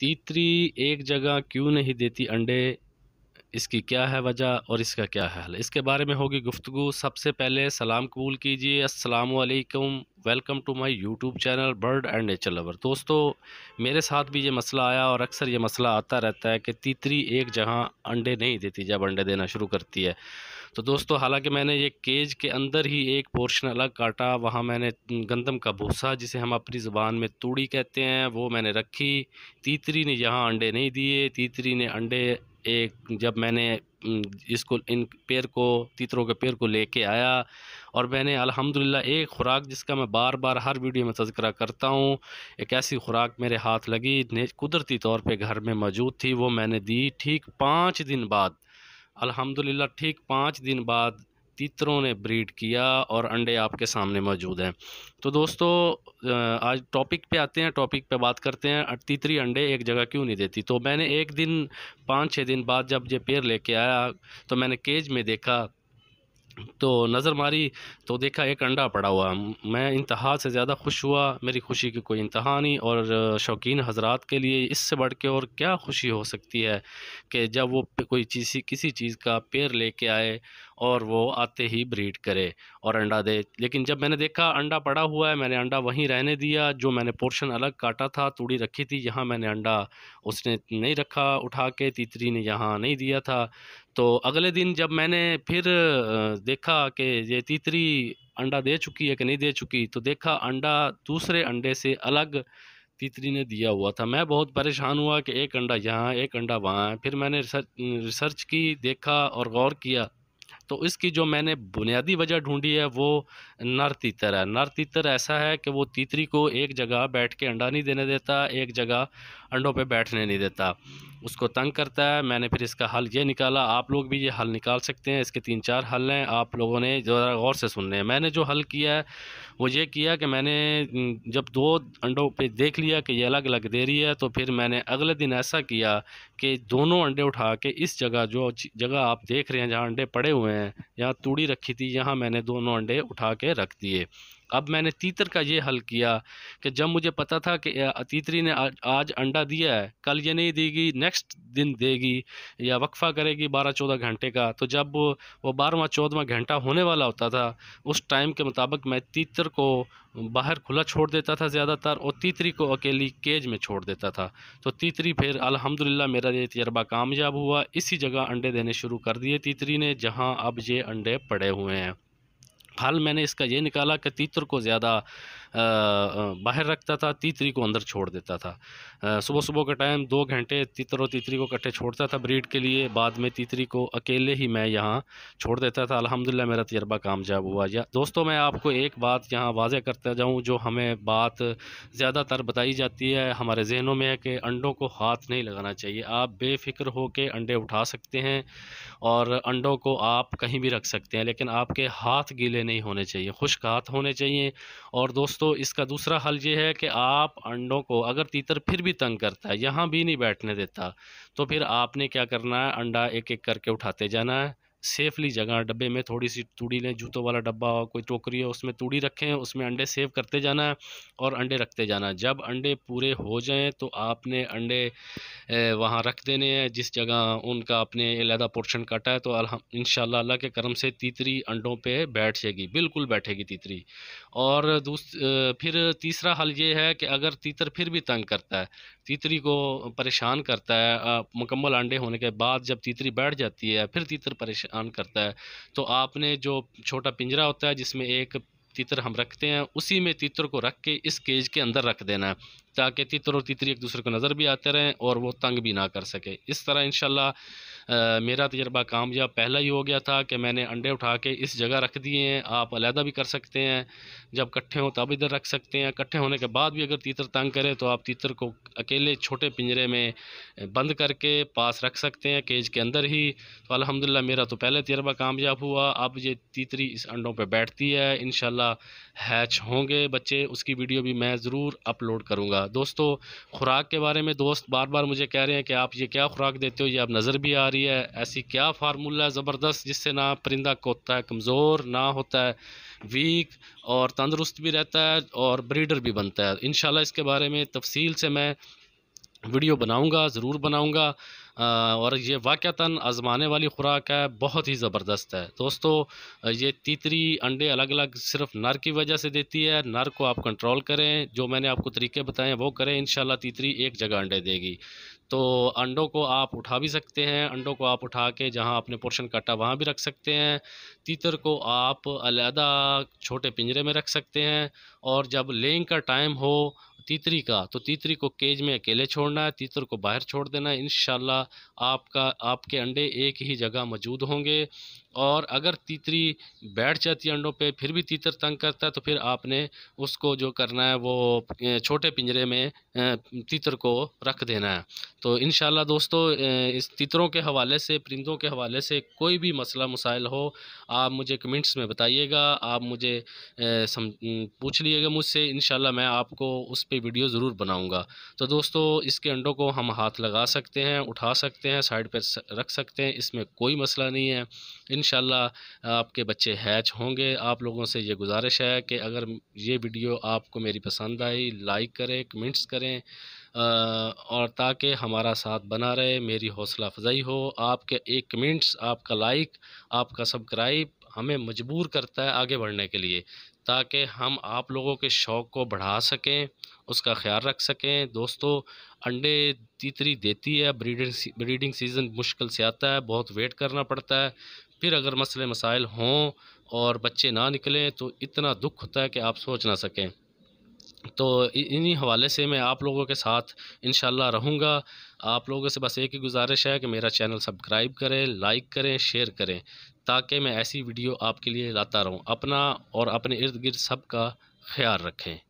तीतरी एक जगह क्यों नहीं देती अंडे इसकी क्या है वजह और इसका क्या हल इसके बारे में होगी गुफ्तु सबसे पहले सलाम कबूल कीजिए अस्सलाम वालेकुम welcome to my YouTube channel bird and nature lover दोस्तों मेरे साथ भी ये मसला आया और अक्सर ये मसला आता रहता है कि तीतरी एक जगह अंडे नहीं देती जब अंडे देना शुरू करती है तो दोस्तों हालांकि मैंने ये केज के अंदर ही एक पोर्शन अलग काटा वहाँ मैंने गंदम का भूसा जिसे हम अपनी ज़ुबान में तूड़ी कहते हैं वो मैंने रखी तीतरी ने यहाँ अंडे नहीं दिए तीतरी ने अंडे एक जब मैंने इसको इन पेड़ को तीतरों के पेड़ को लेके आया और मैंने अल्हम्दुलिल्लाह एक ख़ुराक जिसका मैं बार बार हर वीडियो में तस्करा करता हूँ एक ऐसी ख़ुराक मेरे हाथ लगी कुदरती तौर पे घर में मौजूद थी वो मैंने दी ठीक पाँच दिन बाद अल्हम्दुलिल्लाह ठीक पाँच दिन बाद तीतरों ने ब्रीड किया और अंडे आपके सामने मौजूद हैं तो दोस्तों आज टॉपिक पे आते हैं टॉपिक पे बात करते हैं तीतरी अंडे एक जगह क्यों नहीं देती तो मैंने एक दिन पाँच छः दिन बाद जब ये पेड़ लेके आया तो मैंने केज में देखा तो नज़र मारी तो देखा एक अंडा पड़ा हुआ मैं इंतहा से ज़्यादा खुश हुआ मेरी खुशी की कोई इंतहा नहीं और शौकीन हजरात के लिए इससे बढ़ के और क्या खुशी हो सकती है कि जब वो कोई चीज़ किसी चीज़ का पेड़ लेके आए और वो आते ही ब्रीड करे और अंडा दे लेकिन जब मैंने देखा अंडा पड़ा हुआ है मैंने अंडा वहीं रहने दिया जो मैंने पोर्शन अलग काटा था तूड़ी रखी थी यहाँ मैंने अंडा उसने नहीं रखा उठा के तीतरी ने यहाँ नहीं दिया था तो अगले दिन जब मैंने फिर देखा कि ये तीतरी अंडा दे चुकी है कि नहीं दे चुकी तो देखा अंडा दूसरे अंडे से अलग तीतरी ने दिया हुआ था मैं बहुत परेशान हुआ कि एक अंडा यहाँ एक अंडा वहाँ फिर मैंने रिसर्च, रिसर्च की देखा और गौर किया तो इसकी जो मैंने बुनियादी वजह ढूंढी है वो नर तीतर है नर तीतर ऐसा है कि वो तीतरी को एक जगह बैठ के अंडा नहीं देने देता एक जगह अंडों पे बैठने नहीं देता उसको तंग करता है मैंने फिर इसका हल ये निकाला आप लोग भी ये हल निकाल सकते हैं इसके तीन चार हल हैं आप लोगों ने ज़रा गौर से सुनने हैं मैंने जो हल किया है वो ये किया कि मैंने जब दो अंडों पे देख लिया कि ये अलग अलग दे रही है तो फिर मैंने अगले दिन ऐसा किया के दोनों अंडे उठा के इस जगह जो जगह आप देख रहे हैं जहाँ अंडे पड़े हुए हैं यहाँ तूड़ी रखी थी यहाँ मैंने दोनों अंडे उठा के रख दिए अब मैंने तीतर का ये हल किया कि जब मुझे पता था कि तीतरी ने आज आज अंडा दिया है कल ये नहीं देगी नेक्स्ट दिन देगी या वक्फ़ा करेगी बारह चौदह घंटे का तो जब वो बारहवा चौदहवा घंटा होने वाला होता था उस टाइम के मुताबिक मैं तीतर को बाहर खुला छोड़ देता था ज़्यादातर और तीतरी को अकेली केज में छोड़ देता था तो तीतरी फिर अलहमदिल्ला मेरा ये तजर्बा कामयाब हुआ इसी जगह अंडे देने शुरू कर दिए तीतरी ने जहाँ अब ये अंडे पड़े हुए हैं फल मैंने इसका ये निकाला कि तीतर को ज़्यादा बाहर रखता था तीतरी को अंदर छोड़ देता था सुबह सुबह के टाइम दो घंटे तितर और तीतरी को इकट्ठे छोड़ता था ब्रीड के लिए बाद में तीतरी को अकेले ही मैं यहाँ छोड़ देता था अलहमदिल्ला मेरा तजर्बा कामयाब हुआ या दोस्तों मैं आपको एक बात यहाँ वाजह करता जाऊँ जो हमें बात ज़्यादातर बताई जाती है हमारे जहनों में है कि अंडों को हाथ नहीं लगाना चाहिए आप बेफिक्र होकर अंडे उठा सकते हैं और अंडों को आप कहीं भी रख सकते हैं लेकिन आपके हाथ गीले नहीं होने चाहिए खुश्क हाथ होने चाहिए और दोस्तों दोस्तों इसका दूसरा हल ये है कि आप अंडों को अगर तीतर फिर भी तंग करता है यहाँ भी नहीं बैठने देता तो फिर आपने क्या करना है अंडा एक एक करके उठाते जाना है सेफली जगह डब्बे में थोड़ी सी तूड़ी लें जूतों वाला डब्बा हो कोई टोकरी हो उसमें तूड़ी रखें उसमें अंडे सेव करते जाना है और अंडे रखते जाना है जब अंडे पूरे हो जाएं तो आपने अंडे वहाँ रख देने हैं जिस जगह उनका आपने अलहदा पोर्शन काटा है तो इन अल्लाह के करम से तीतरी अंडों पर बैठ जाएगी बिल्कुल बैठेगी तीतरी और फिर तीसरा हल ये है कि अगर तीतर फिर भी तंग करता है तीतरी को परेशान करता है मुकम्मल अंडे होने के बाद जब तीतरी बैठ जाती है फिर तीतर परेशान अर्न करता है तो आपने जो छोटा पिंजरा होता है जिसमें एक तितर हम रखते हैं उसी में तितर को रख के इस केज के अंदर रख देना है ताकि तितर और तितरी एक दूसरे को नज़र भी आते रहें और वो तंग भी ना कर सके इस तरह इन शाला मेरा तजर्बा कामयाब पहला ही हो गया था कि मैंने अंडे उठा के इस जगह रख दिए हैं आप अलहदा भी कर सकते हैं जब कट्ठे हों तब इधर रख सकते हैं कट्ठे होने के बाद भी अगर तीतर तंग करें तो आप तीतर को अकेले छोटे पिंजरे में बंद करके पास रख सकते हैं केज के अंदर ही तो अलहमदिल्ला मेरा तो पहले तजर्बा कामयाब हुआ अब ये तीतरी इस अंडों पर बैठती है इन हैच होंगे बच्चे उसकी वीडियो भी मैं ज़रूर अपलोड करूँगा होगा दोस्तों खुराक के बारे में दोस्त बार बार मुझे कह रहे हैं कि आप ये क्या खुराक देते हो ये आप नज़र भी आ रही है ऐसी क्या फार्मूला है ज़बरदस्त जिससे ना परिंदा होता है कमज़ोर ना होता है वीक और तंदरुस्त भी रहता है और ब्रीडर भी बनता है इन इसके बारे में तफसील से मैं वीडियो बनाऊँगा ज़रूर बनाऊँगा और ये वाक़ता आज़माने वाली खुराक है बहुत ही ज़बरदस्त है दोस्तों ये तीतरी अंडे अलग अलग सिर्फ नर की वजह से देती है नर को आप कंट्रोल करें जो मैंने आपको तरीके बताएं वो करें इन तीतरी एक जगह अंडे देगी तो अंडों को आप उठा भी सकते हैं अंडों को आप उठा के जहाँ आपने पोर्शन काटा वहाँ भी रख सकते हैं तीतर को आप अलहदा छोटे पिंजरे में रख सकते हैं और जब लेंग का टाइम हो तीतरी का तो तीतरी को केज में अकेले छोड़ना है तीतर को बाहर छोड़ देना है इन आपका आपके अंडे एक ही जगह मौजूद होंगे और अगर तीतरी बैठ जाती है अंडों पे फिर भी तीतर तंग करता है तो फिर आपने उसको जो करना है वो छोटे पिंजरे में तीतर को रख देना है तो इन दोस्तों इस तीतरों के हवाले से परिंदों के हवाले से कोई भी मसला मसाइल हो आप मुझे कमेंट्स में बताइएगा आप मुझे सम पूछ लीजिएगा मुझसे इन मैं आपको उस पर वीडियो ज़रूर बनाऊँगा तो दोस्तों इसके अंडों को हम हाथ लगा सकते हैं उठा सकते हैं साइड पर रख सकते हैं इसमें कोई मसला नहीं है इन इन आपके बच्चे हैच होंगे आप लोगों से ये गुजारिश है कि अगर ये वीडियो आपको मेरी पसंद आई लाइक करें कमेंट्स करें और ताकि हमारा साथ बना रहे मेरी हौसला अफजाई हो आपके एक कमेंट्स आपका लाइक आपका सब्सक्राइब हमें मजबूर करता है आगे बढ़ने के लिए ताकि हम आप लोगों के शौक़ को बढ़ा सकें उसका ख्याल रख सकें दोस्तों अंडे तीतरी देती है ब्रीडिंग ब्रीडिंग सीज़न मुश्किल से आता है बहुत वेट करना पड़ता है फिर अगर मसले मसाइल हों और बच्चे ना निकलें तो इतना दुख होता है कि आप सोच ना सकें तो इन्हीं हवाले से मैं आप लोगों के साथ इन रहूँगा आप लोगों से बस एक ही गुजारिश है कि मेरा चैनल सब्सक्राइब करें लाइक करें शेयर करें ताकि मैं ऐसी वीडियो आपके लिए लाता रहूँ अपना और अपने इर्द गिर्द सब का ख्याल रखें